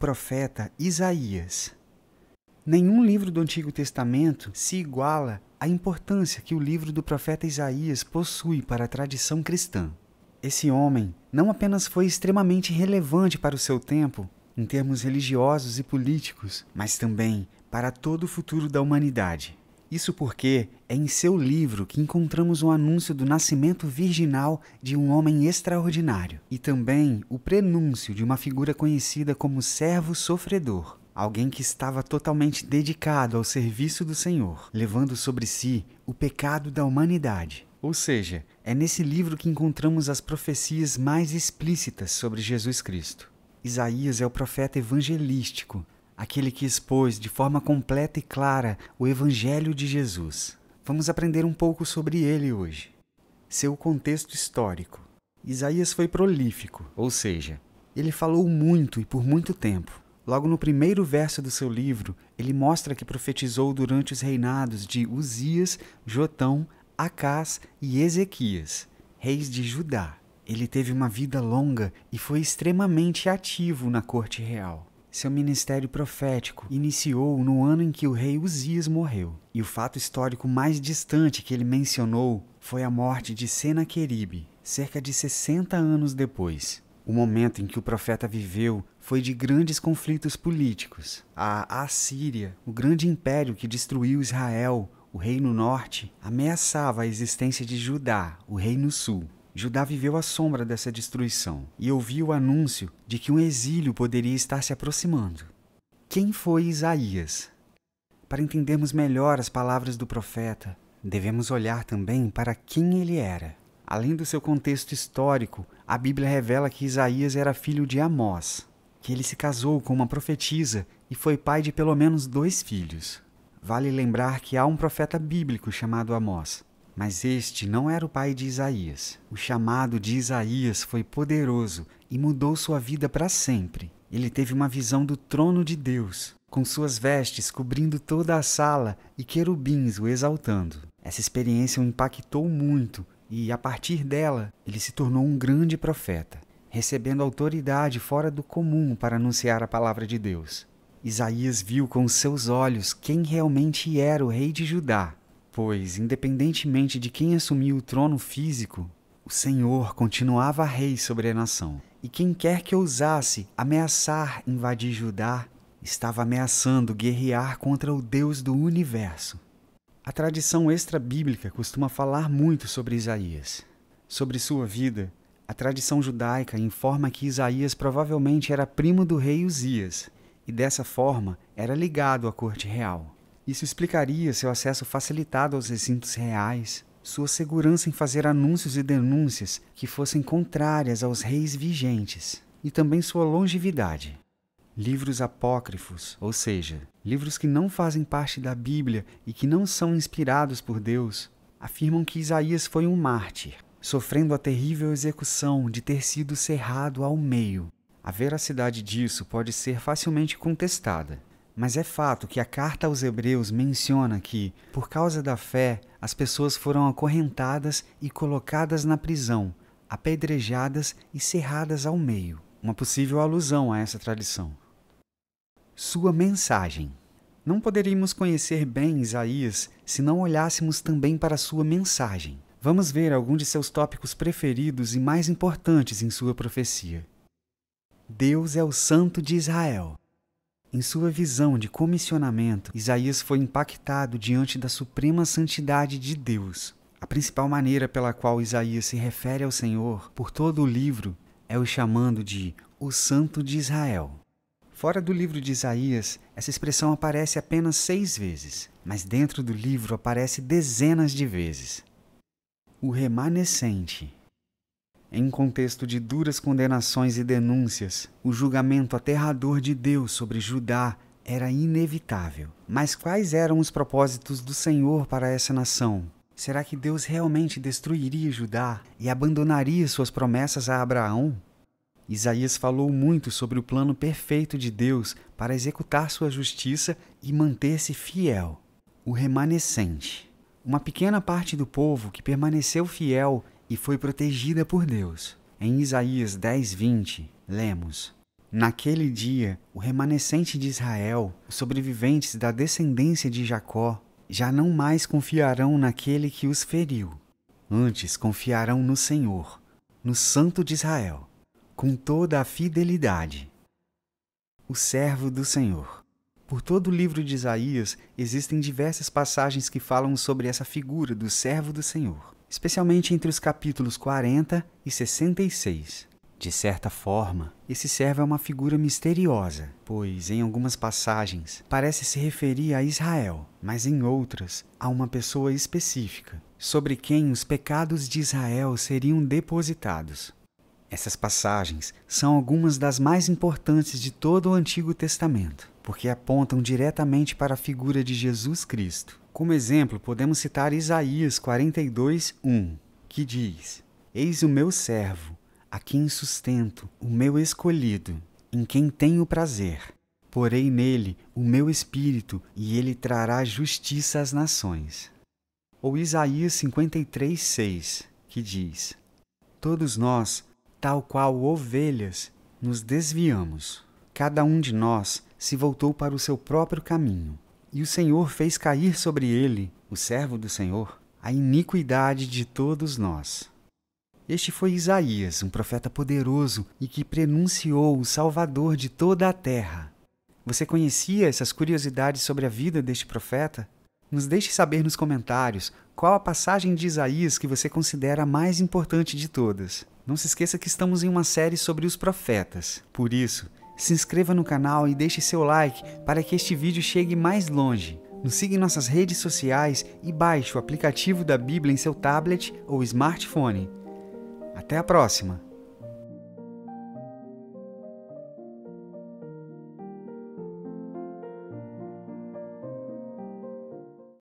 profeta Isaías. Nenhum livro do Antigo Testamento se iguala à importância que o livro do profeta Isaías possui para a tradição cristã. Esse homem não apenas foi extremamente relevante para o seu tempo, em termos religiosos e políticos, mas também para todo o futuro da humanidade. Isso porque é em seu livro que encontramos o anúncio do nascimento virginal de um homem extraordinário e também o prenúncio de uma figura conhecida como servo sofredor, alguém que estava totalmente dedicado ao serviço do Senhor, levando sobre si o pecado da humanidade. Ou seja, é nesse livro que encontramos as profecias mais explícitas sobre Jesus Cristo. Isaías é o profeta evangelístico, aquele que expôs de forma completa e clara o Evangelho de Jesus. Vamos aprender um pouco sobre ele hoje. Seu contexto histórico. Isaías foi prolífico, ou seja, ele falou muito e por muito tempo. Logo no primeiro verso do seu livro, ele mostra que profetizou durante os reinados de Uzias, Jotão, Acás e Ezequias, reis de Judá. Ele teve uma vida longa e foi extremamente ativo na corte real. Seu ministério profético iniciou no ano em que o rei Uzias morreu, e o fato histórico mais distante que ele mencionou foi a morte de Senaqueribe, cerca de 60 anos depois. O momento em que o profeta viveu foi de grandes conflitos políticos. A Assíria, o grande império que destruiu Israel, o Reino Norte, ameaçava a existência de Judá, o Reino Sul. Judá viveu à sombra dessa destruição e ouviu o anúncio de que um exílio poderia estar se aproximando. Quem foi Isaías? Para entendermos melhor as palavras do profeta, devemos olhar também para quem ele era. Além do seu contexto histórico, a Bíblia revela que Isaías era filho de Amós, que ele se casou com uma profetisa e foi pai de pelo menos dois filhos. Vale lembrar que há um profeta bíblico chamado Amós, mas este não era o pai de Isaías. O chamado de Isaías foi poderoso e mudou sua vida para sempre. Ele teve uma visão do trono de Deus, com suas vestes cobrindo toda a sala e querubins o exaltando. Essa experiência o impactou muito e, a partir dela, ele se tornou um grande profeta, recebendo autoridade fora do comum para anunciar a palavra de Deus. Isaías viu com seus olhos quem realmente era o rei de Judá Pois, independentemente de quem assumiu o trono físico, o Senhor continuava rei sobre a nação. E quem quer que ousasse ameaçar invadir Judá estava ameaçando guerrear contra o Deus do universo. A tradição extra-bíblica costuma falar muito sobre Isaías. Sobre sua vida, a tradição judaica informa que Isaías provavelmente era primo do rei Uzias e dessa forma era ligado à corte real. Isso explicaria seu acesso facilitado aos recintos reais, sua segurança em fazer anúncios e denúncias que fossem contrárias aos reis vigentes, e também sua longevidade. Livros apócrifos, ou seja, livros que não fazem parte da Bíblia e que não são inspirados por Deus, afirmam que Isaías foi um mártir, sofrendo a terrível execução de ter sido cerrado ao meio. A veracidade disso pode ser facilmente contestada, mas é fato que a carta aos Hebreus menciona que, por causa da fé, as pessoas foram acorrentadas e colocadas na prisão, apedrejadas e cerradas ao meio. Uma possível alusão a essa tradição. Sua mensagem. Não poderíamos conhecer bem Isaías se não olhássemos também para sua mensagem. Vamos ver algum de seus tópicos preferidos e mais importantes em sua profecia. Deus é o Santo de Israel. Em sua visão de comissionamento, Isaías foi impactado diante da suprema santidade de Deus. A principal maneira pela qual Isaías se refere ao Senhor por todo o livro é o chamando de o Santo de Israel. Fora do livro de Isaías, essa expressão aparece apenas seis vezes, mas dentro do livro aparece dezenas de vezes. O remanescente em contexto de duras condenações e denúncias, o julgamento aterrador de Deus sobre Judá era inevitável. Mas quais eram os propósitos do Senhor para essa nação? Será que Deus realmente destruiria Judá e abandonaria suas promessas a Abraão? Isaías falou muito sobre o plano perfeito de Deus para executar sua justiça e manter-se fiel, o remanescente. Uma pequena parte do povo que permaneceu fiel e foi protegida por Deus. Em Isaías 10:20, lemos: Naquele dia, o remanescente de Israel, os sobreviventes da descendência de Jacó, já não mais confiarão naquele que os feriu. Antes confiarão no Senhor, no Santo de Israel, com toda a fidelidade. O servo do Senhor. Por todo o livro de Isaías existem diversas passagens que falam sobre essa figura do servo do Senhor especialmente entre os capítulos 40 e 66. De certa forma, esse servo é uma figura misteriosa, pois em algumas passagens parece se referir a Israel, mas em outras a uma pessoa específica, sobre quem os pecados de Israel seriam depositados. Essas passagens são algumas das mais importantes de todo o Antigo Testamento, porque apontam diretamente para a figura de Jesus Cristo. Como exemplo, podemos citar Isaías 42, 1, que diz: Eis o meu servo, a quem sustento, o meu escolhido, em quem tenho prazer. Porei nele o meu espírito, e ele trará justiça às nações. Ou Isaías 53, 6, que diz: Todos nós tal qual ovelhas, nos desviamos. Cada um de nós se voltou para o seu próprio caminho. E o Senhor fez cair sobre ele, o servo do Senhor, a iniquidade de todos nós. Este foi Isaías, um profeta poderoso e que prenunciou o Salvador de toda a terra. Você conhecia essas curiosidades sobre a vida deste profeta? Nos deixe saber nos comentários qual a passagem de Isaías que você considera a mais importante de todas. Não se esqueça que estamos em uma série sobre os profetas. Por isso, se inscreva no canal e deixe seu like para que este vídeo chegue mais longe. Nos siga em nossas redes sociais e baixe o aplicativo da Bíblia em seu tablet ou smartphone. Até a próxima!